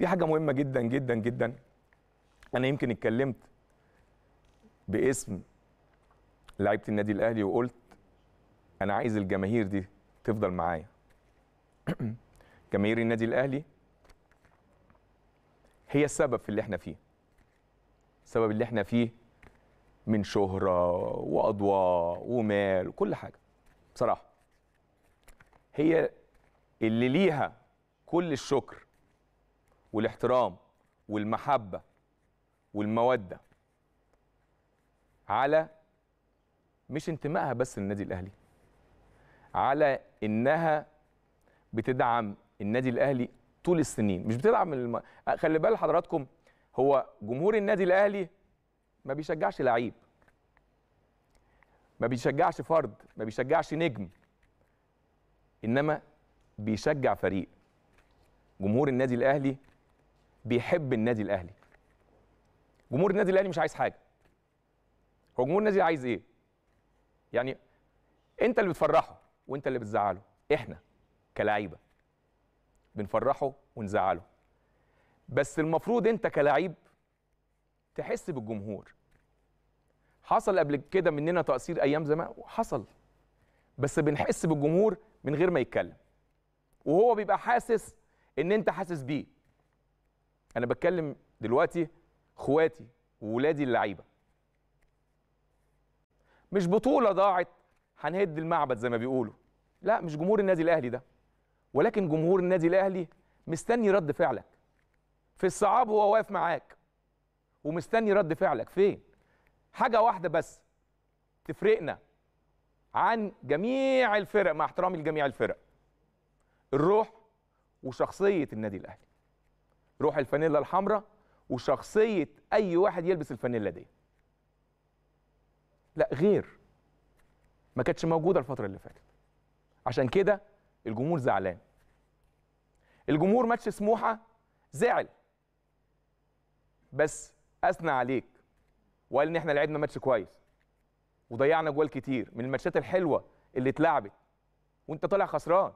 في حاجه مهمه جدا جدا جدا انا يمكن اتكلمت باسم لعيبه النادي الاهلي وقلت انا عايز الجماهير دي تفضل معايا جماهير النادي الاهلي هي السبب في اللي احنا فيه السبب اللي احنا فيه من شهرة وأضواء ومال وكل حاجة بصراحة هي اللي ليها كل الشكر والاحترام والمحبه والموده على مش انتمائها بس للنادي الاهلي على انها بتدعم النادي الاهلي طول السنين مش بتدعم الم... خلي بال حضراتكم هو جمهور النادي الاهلي ما بيشجعش لعيب ما بيشجعش فرد ما بيشجعش نجم انما بيشجع فريق جمهور النادي الاهلي بيحب النادي الاهلي جمهور النادي الاهلي مش عايز حاجه هو جمهور النادي عايز ايه يعني انت اللي بتفرحه وانت اللي بتزعله احنا كلاعيبه بنفرحه ونزعله بس المفروض انت كلاعب تحس بالجمهور حصل قبل كده مننا تقصير ايام زمان وحصل بس بنحس بالجمهور من غير ما يتكلم وهو بيبقى حاسس ان انت حاسس بيه انا بتكلم دلوقتي اخواتي وولادي اللعيبه مش بطوله ضاعت هنهد المعبد زي ما بيقولوا لا مش جمهور النادي الاهلي ده ولكن جمهور النادي الاهلي مستني رد فعلك في الصعاب هو واقف معاك ومستني رد فعلك فين حاجه واحده بس تفرقنا عن جميع الفرق مع احترامي لجميع الفرق الروح وشخصيه النادي الاهلي روح الفانيلا الحمراء وشخصيه اي واحد يلبس الفانيلا دي لا غير ما كانتش موجوده الفتره اللي فاتت عشان كده الجمهور زعلان الجمهور ماتش سموحه زعل بس اثنى عليك وقال ان احنا لعبنا ماتش كويس وضيعنا جوال كتير من الماتشات الحلوه اللي اتلعبت وانت طالع خسران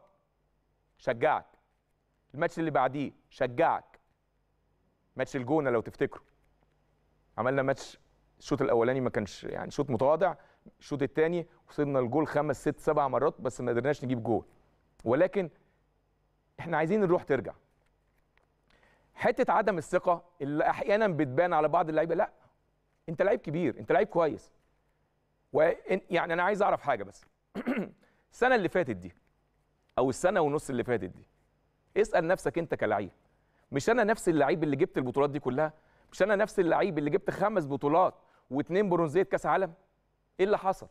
شجعك الماتش اللي بعديه شجعك ماتش الجونه لو تفتكروا عملنا ماتش الشوط الاولاني ما كانش يعني شوط متواضع الشوط الثاني وصلنا الجول خمس ست سبع مرات بس ما قدرناش نجيب جول ولكن احنا عايزين الروح ترجع حته عدم الثقه اللي احيانا بتبان على بعض اللعيبه لا انت لعيب كبير انت لعيب كويس يعني انا عايز اعرف حاجه بس السنه اللي فاتت دي او السنه ونص اللي فاتت دي اسال نفسك انت كلعيب مش انا نفس اللعيب اللي جبت البطولات دي كلها مش انا نفس اللعيب اللي جبت خمس بطولات واثنين برونزيه كاس عالم ايه اللي حصل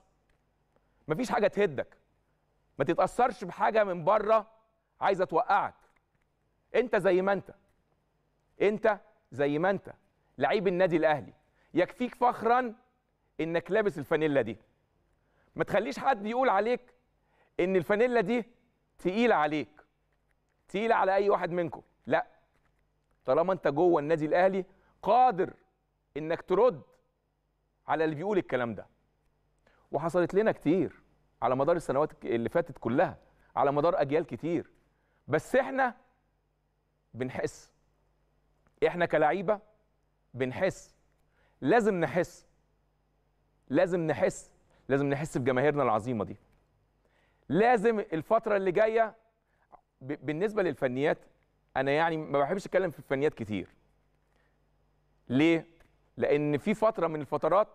مفيش حاجه تهدك ما تتاثرش بحاجه من بره عايزه توقعك انت زي ما انت انت زي ما انت لعيب النادي الاهلي يكفيك فخرا انك لابس الفانيلا دي ما تخليش حد يقول عليك ان الفانيلا دي تقيله عليك تقيله على اي واحد منكم لا طالما انت جوه النادي الاهلي قادر انك ترد على اللي بيقول الكلام ده وحصلت لنا كتير على مدار السنوات اللي فاتت كلها على مدار اجيال كتير بس احنا بنحس احنا كلعيبه بنحس لازم نحس لازم نحس لازم نحس بجماهيرنا العظيمه دي لازم الفتره اللي جايه بالنسبه للفنيات انا يعني ما بحبش اتكلم في الفنيات كتير ليه لان في فتره من الفترات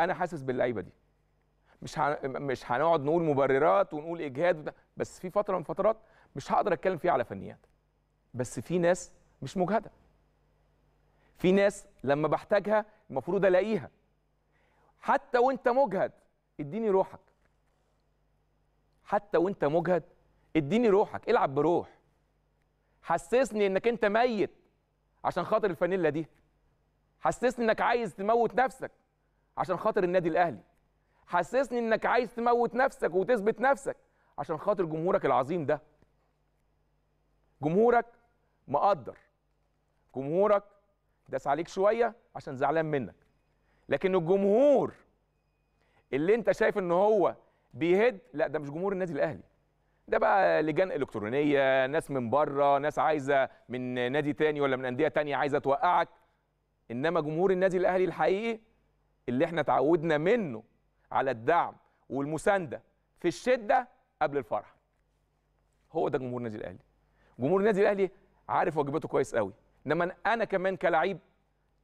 انا حاسس باللعيبه دي مش ه... مش هنقعد نقول مبررات ونقول اجهاد بس في فتره من الفترات مش هقدر اتكلم فيها على فنيات بس في ناس مش مجهده في ناس لما بحتاجها المفروض الاقيها حتى وانت مجهد اديني روحك حتى وانت مجهد اديني روحك العب بروح حسسني انك انت ميت عشان خاطر الفانيلا دي حسسني انك عايز تموت نفسك عشان خاطر النادي الاهلي حسسني انك عايز تموت نفسك وتثبت نفسك عشان خاطر جمهورك العظيم ده جمهورك مقدر جمهورك داس عليك شويه عشان زعلان منك لكن الجمهور اللي انت شايف ان هو بيهد لا ده مش جمهور النادي الاهلي ده بقى لجان الكترونيه ناس من بره ناس عايزه من نادي تاني ولا من انديه تانيه عايزه توقعك انما جمهور النادي الاهلي الحقيقي اللي احنا تعودنا منه على الدعم والمسانده في الشده قبل الفرح هو ده جمهور النادي الاهلي جمهور النادي الاهلي عارف واجباته كويس قوي انما انا كمان كلعيب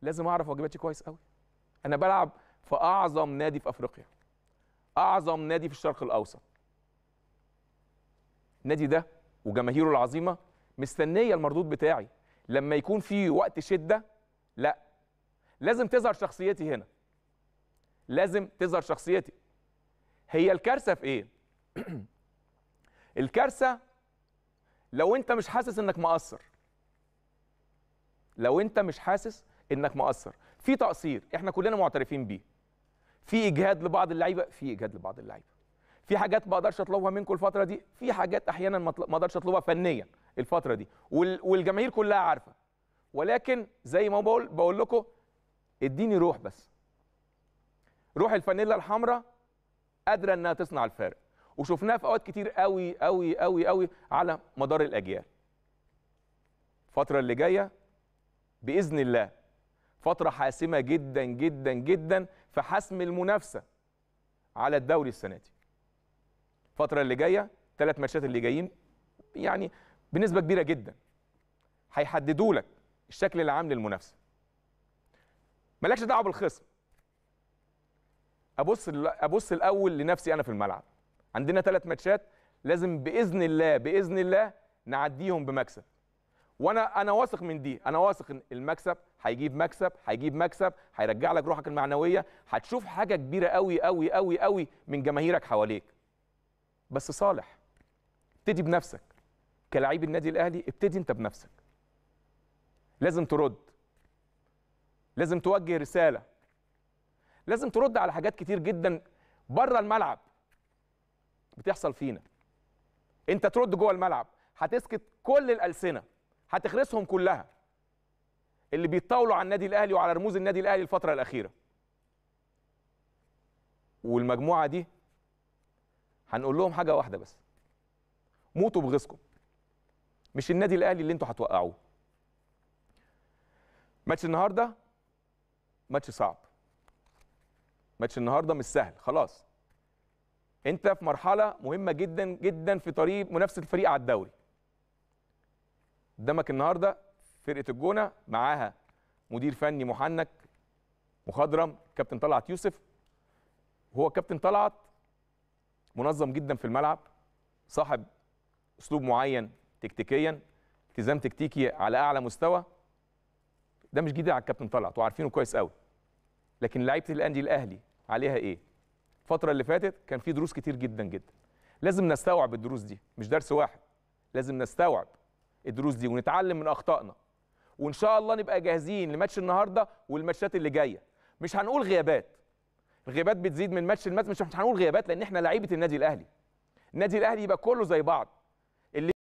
لازم اعرف واجباتي كويس قوي انا بلعب في اعظم نادي في افريقيا اعظم نادي في الشرق الاوسط النادي ده وجماهيره العظيمه مستنيه المردود بتاعي لما يكون في وقت شده لا لازم تظهر شخصيتي هنا لازم تظهر شخصيتي هي الكارثه في ايه الكارثه لو انت مش حاسس انك مقصر لو انت مش حاسس انك مقصر في تقصير احنا كلنا معترفين بيه في اجهاد لبعض اللعيبه في اجهاد لبعض اللعيبه في حاجات ما اقدرش اطلبها منكم الفتره دي في حاجات احيانا ما اقدرش اطلبها فنيا الفتره دي والجماهير كلها عارفه ولكن زي ما بقول بقول لكم اديني روح بس روح الفانيلا الحمراء قادره انها تصنع الفارق وشفناها في اوقات كتير قوي قوي قوي قوي على مدار الاجيال الفتره اللي جايه باذن الله فتره حاسمه جدا جدا جدا في حسم المنافسه على الدوري السنه دي الفتره اللي جايه ثلاث ماتشات اللي جايين يعني بنسبه كبيره جدا هيحددوا لك الشكل العام للمنافسه مالكش دعوه بالخصم ابص ابص الاول لنفسي انا في الملعب عندنا ثلاث ماتشات لازم باذن الله باذن الله نعديهم بمكسب وانا انا واثق من دي انا واثق ان المكسب هيجيب مكسب هيجيب مكسب هيرجع لك روحك المعنويه هتشوف حاجه كبيره قوي قوي قوي قوي من جماهيرك حواليك بس صالح ابتدي بنفسك كلاعب النادي الاهلي ابتدي انت بنفسك لازم ترد لازم توجه رساله لازم ترد على حاجات كتير جدا بره الملعب بتحصل فينا انت ترد جوه الملعب هتسكت كل الالسنه هتخرسهم كلها اللي بيتطاولوا على النادي الاهلي وعلى رموز النادي الاهلي الفتره الاخيره والمجموعه دي هنقول لهم حاجه واحده بس موتوا بغيظكم مش النادي الاهلي اللي انتوا هتوقعوه ماتش النهارده ماتش صعب ماتش النهارده مش سهل خلاص انت في مرحله مهمه جدا جدا في طريق منافسه الفريق على الدوري قدامك النهارده فرقه الجونه معاها مدير فني محنك مخضرم كابتن طلعت يوسف هو كابتن طلعت منظم جدا في الملعب صاحب اسلوب معين تكتيكيا التزام تكتيكي على اعلى مستوى ده مش جديد على الكابتن طلعت وعارفينه كويس قوي لكن لعيبه الاندي الاهلي عليها ايه الفتره اللي فاتت كان في دروس كتير جدا جدا لازم نستوعب الدروس دي مش درس واحد لازم نستوعب الدروس دي ونتعلم من اخطائنا وان شاء الله نبقى جاهزين لماتش النهارده والماتشات اللي جايه مش هنقول غيابات غيابات بتزيد من ماتش لماتش مش هنقول غيابات لان احنا لعيبه النادي الاهلي النادي الاهلي يبقى كله زي بعض